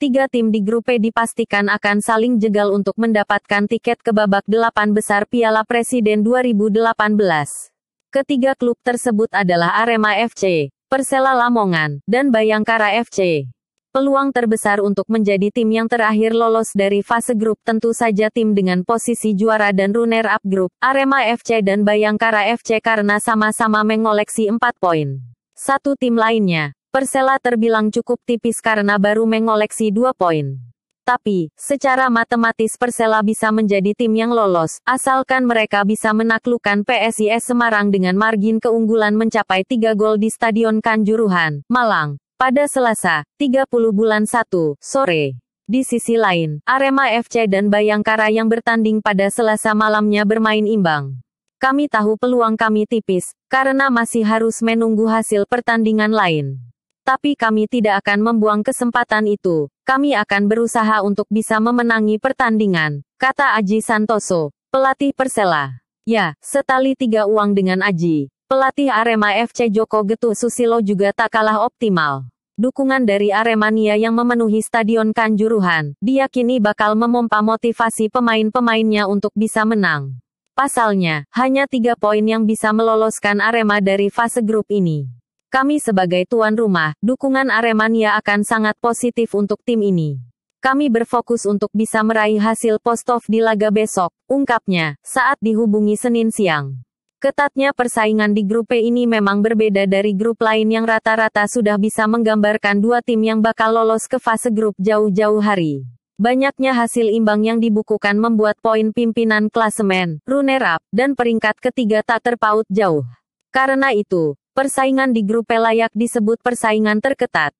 tiga tim di grup E dipastikan akan saling jegal untuk mendapatkan tiket ke babak delapan besar Piala Presiden 2018. Ketiga klub tersebut adalah Arema FC, Persela Lamongan, dan Bayangkara FC. Peluang terbesar untuk menjadi tim yang terakhir lolos dari fase grup tentu saja tim dengan posisi juara dan runner up grup, Arema FC dan Bayangkara FC karena sama-sama mengoleksi 4 poin. Satu tim lainnya, Persela terbilang cukup tipis karena baru mengoleksi dua poin. Tapi, secara matematis Persela bisa menjadi tim yang lolos, asalkan mereka bisa menaklukkan PSIS Semarang dengan margin keunggulan mencapai tiga gol di Stadion Kanjuruhan, Malang, pada Selasa, 30 bulan 1, sore. Di sisi lain, Arema FC dan Bayangkara yang bertanding pada Selasa malamnya bermain imbang. Kami tahu peluang kami tipis, karena masih harus menunggu hasil pertandingan lain. Tapi kami tidak akan membuang kesempatan itu. Kami akan berusaha untuk bisa memenangi pertandingan, kata Aji Santoso, pelatih Persela. Ya, setali tiga uang dengan Aji. Pelatih Arema FC Joko Getuh Susilo juga tak kalah optimal. Dukungan dari Aremania yang memenuhi Stadion Kanjuruhan, diyakini bakal memompa motivasi pemain-pemainnya untuk bisa menang. Pasalnya, hanya tiga poin yang bisa meloloskan Arema dari fase grup ini. Kami sebagai tuan rumah, dukungan Aremania akan sangat positif untuk tim ini. Kami berfokus untuk bisa meraih hasil post-off di laga besok, ungkapnya, saat dihubungi Senin siang. Ketatnya persaingan di grup P e ini memang berbeda dari grup lain yang rata-rata sudah bisa menggambarkan dua tim yang bakal lolos ke fase grup jauh-jauh hari. Banyaknya hasil imbang yang dibukukan membuat poin pimpinan klasemen, runner-up, dan peringkat ketiga tak terpaut jauh. Karena itu, Persaingan di grup P layak disebut persaingan terketat.